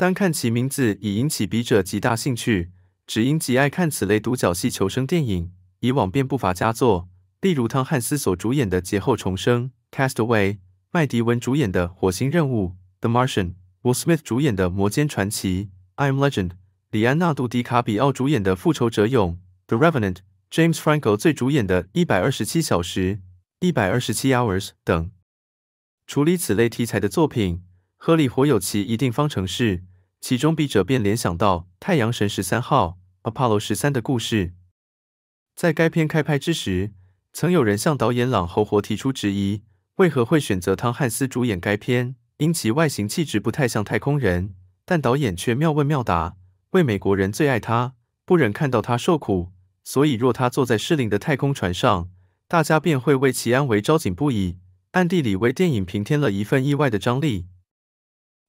单看其名字已引起笔者极大兴趣，只因极爱看此类独角戏求生电影。以往便不乏佳作，例如汤汉斯所主演的《劫后重生》（Cast Away）、麦迪文主演的《火星任务》（The Martian）、Will Smith 主演的《魔间传奇》（I Am Legend）、李安娜杜迪卡比奥主演的《复仇者勇》（The Revenant）、James Franco 最主演的《一百二十七小时》（一百二十七 Hours） 等。处理此类题材的作品，合理活有其一定方程式。其中，笔者便联想到太阳神十三号 Apollo 十三的故事。在该片开拍之时，曾有人向导演朗侯活提出质疑：为何会选择汤汉斯主演该片？因其外形气质不太像太空人，但导演却妙问妙答：“为美国人最爱他，不忍看到他受苦，所以若他坐在失灵的太空船上，大家便会为其安危着紧不已，暗地里为电影平添了一份意外的张力。”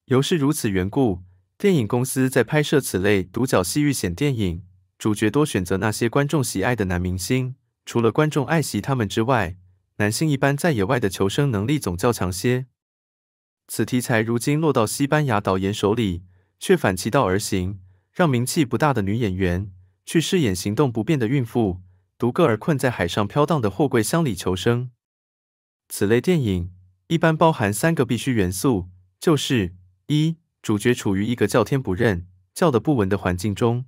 由是如此缘故。电影公司在拍摄此类独角戏遇险电影，主角多选择那些观众喜爱的男明星。除了观众爱惜他们之外，男性一般在野外的求生能力总较强些。此题材如今落到西班牙导演手里，却反其道而行，让名气不大的女演员去饰演行动不便的孕妇，独个儿困在海上飘荡的货柜箱里求生。此类电影一般包含三个必须元素，就是一。主角处于一个叫天不认、叫的不闻的环境中。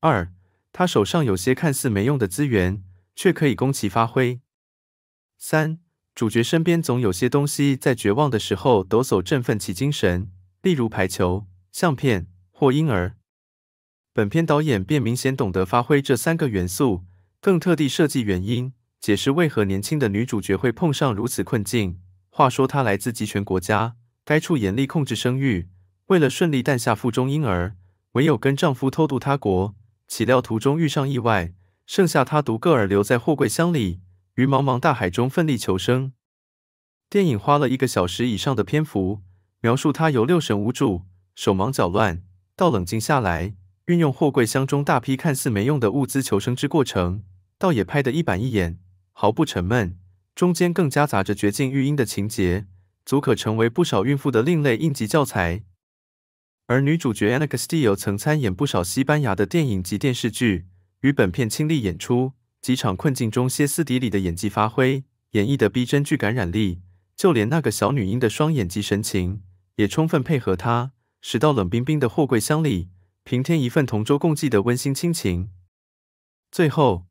二，他手上有些看似没用的资源，却可以供其发挥。三，主角身边总有些东西在绝望的时候抖擞振奋其精神，例如排球、相片或婴儿。本片导演便明显懂得发挥这三个元素，更特地设计原因，解释为何年轻的女主角会碰上如此困境。话说，她来自集权国家。该处严厉控制生育，为了顺利诞下腹中婴儿，唯有跟丈夫偷渡他国。岂料途中遇上意外，剩下她独个儿留在货柜箱里，于茫茫大海中奋力求生。电影花了一个小时以上的篇幅，描述她由六神无主、手忙脚乱，到冷静下来，运用货柜箱中大批看似没用的物资求生之过程，倒也拍得一板一眼，毫不沉闷。中间更夹杂着绝境育婴的情节。足可成为不少孕妇的另类应急教材。而女主角 a n a s x i s e 曾参演不少西班牙的电影及电视剧，与本片倾力演出，几场困境中歇斯底里的演技发挥，演绎的逼真具感染力。就连那个小女婴的双眼及神情，也充分配合她，使到冷冰冰的货柜箱里，平添一份同舟共济的温馨亲情。最后，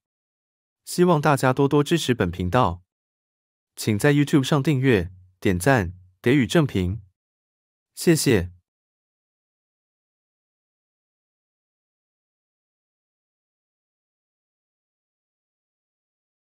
希望大家多多支持本频道，请在 YouTube 上订阅。点赞，给予正评，谢谢。